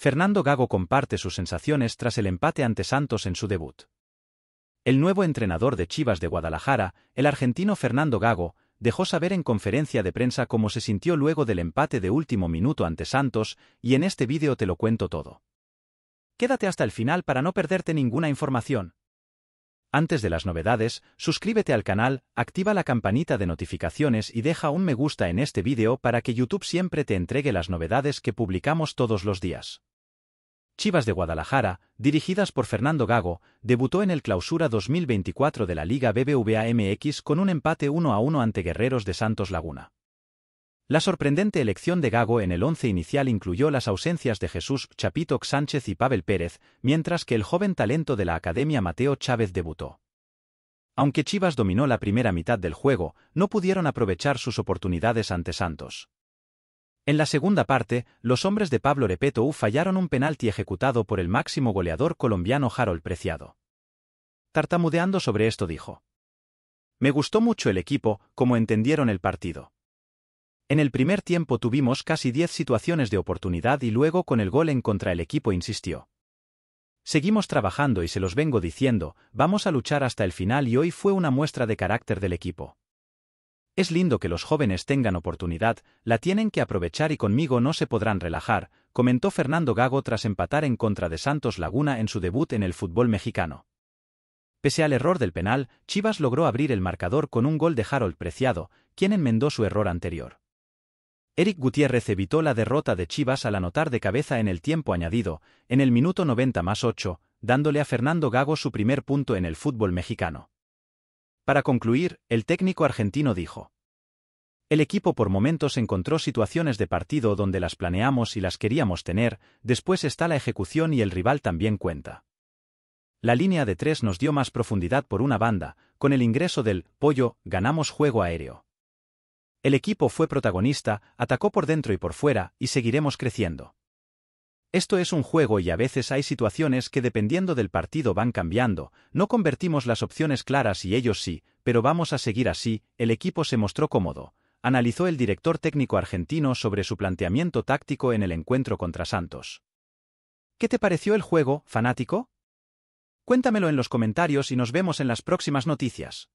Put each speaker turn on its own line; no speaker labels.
Fernando Gago comparte sus sensaciones tras el empate ante Santos en su debut. El nuevo entrenador de Chivas de Guadalajara, el argentino Fernando Gago, dejó saber en conferencia de prensa cómo se sintió luego del empate de último minuto ante Santos, y en este vídeo te lo cuento todo. Quédate hasta el final para no perderte ninguna información. Antes de las novedades, suscríbete al canal, activa la campanita de notificaciones y deja un me gusta en este vídeo para que YouTube siempre te entregue las novedades que publicamos todos los días. Chivas de Guadalajara, dirigidas por Fernando Gago, debutó en el clausura 2024 de la Liga BBVA MX con un empate 1 a 1 ante Guerreros de Santos Laguna. La sorprendente elección de Gago en el once inicial incluyó las ausencias de Jesús Chapito Sánchez y Pavel Pérez, mientras que el joven talento de la Academia Mateo Chávez debutó. Aunque Chivas dominó la primera mitad del juego, no pudieron aprovechar sus oportunidades ante Santos. En la segunda parte, los hombres de Pablo Repetou fallaron un penalti ejecutado por el máximo goleador colombiano Harold Preciado. Tartamudeando sobre esto dijo. Me gustó mucho el equipo, como entendieron el partido. En el primer tiempo tuvimos casi 10 situaciones de oportunidad y luego con el gol en contra el equipo insistió. Seguimos trabajando y se los vengo diciendo, vamos a luchar hasta el final y hoy fue una muestra de carácter del equipo. Es lindo que los jóvenes tengan oportunidad, la tienen que aprovechar y conmigo no se podrán relajar, comentó Fernando Gago tras empatar en contra de Santos Laguna en su debut en el fútbol mexicano. Pese al error del penal, Chivas logró abrir el marcador con un gol de Harold Preciado, quien enmendó su error anterior. Eric Gutiérrez evitó la derrota de Chivas al anotar de cabeza en el tiempo añadido, en el minuto 90 más 8, dándole a Fernando Gago su primer punto en el fútbol mexicano. Para concluir, el técnico argentino dijo. El equipo por momentos encontró situaciones de partido donde las planeamos y las queríamos tener, después está la ejecución y el rival también cuenta. La línea de tres nos dio más profundidad por una banda, con el ingreso del pollo ganamos juego aéreo. El equipo fue protagonista, atacó por dentro y por fuera, y seguiremos creciendo. Esto es un juego y a veces hay situaciones que dependiendo del partido van cambiando, no convertimos las opciones claras y ellos sí, pero vamos a seguir así, el equipo se mostró cómodo, analizó el director técnico argentino sobre su planteamiento táctico en el encuentro contra Santos. ¿Qué te pareció el juego, fanático? Cuéntamelo en los comentarios y nos vemos en las próximas noticias.